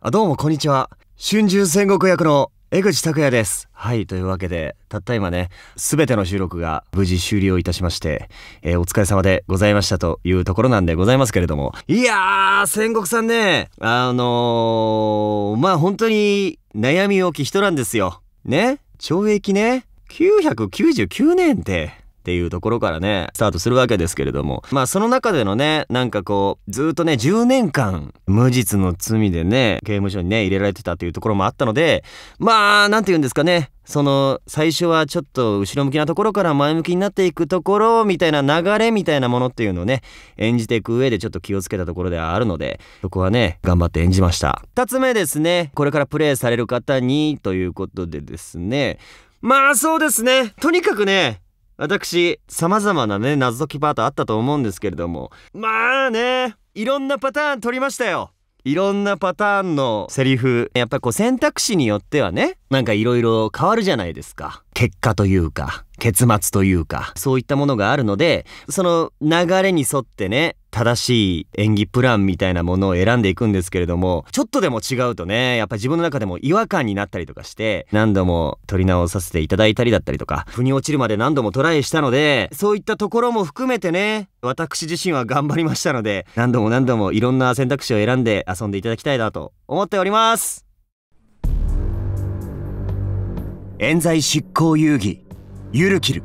あどうもこんにちは春秋戦国役の江口拓也ですはいというわけでたった今ねすべての収録が無事終了いたしまして、えー、お疲れ様でございましたというところなんでございますけれどもいやー戦国さんねあのー、まあ本当に悩み大きい人なんですよね懲役ね999年ってっていうところからね、スタートするわけですけれども、まあその中でのね、なんかこう、ずっとね、10年間、無実の罪でね、刑務所にね、入れられてたというところもあったので、まあ、何て言うんですかね、その最初はちょっと後ろ向きなところから前向きになっていくところみたいな流れみたいなものっていうのをね演じていく上でちょっと気をつけたところではあるのでそこはね頑張って演じました2つ目ですねこれからプレイされる方にということでですねまあそうですねとにかくね私、様々なね、謎解きパートあったと思うんですけれども、まあね、いろんなパターン取りましたよ。いろんなパターンのセリフ、やっぱこう選択肢によってはね、なんかいろいろ変わるじゃないですか。結果というか、結末というか、そういったものがあるので、その流れに沿ってね、正しい演技プランみたいなものを選んでいくんですけれども、ちょっとでも違うとね、やっぱ自分の中でも違和感になったりとかして、何度も撮り直させていただいたりだったりとか、腑に落ちるまで何度もトライしたので、そういったところも含めてね、私自身は頑張りましたので、何度も何度もいろんな選択肢を選んで遊んでいただきたいなと思っております。冤罪執行遊戯ゆるきる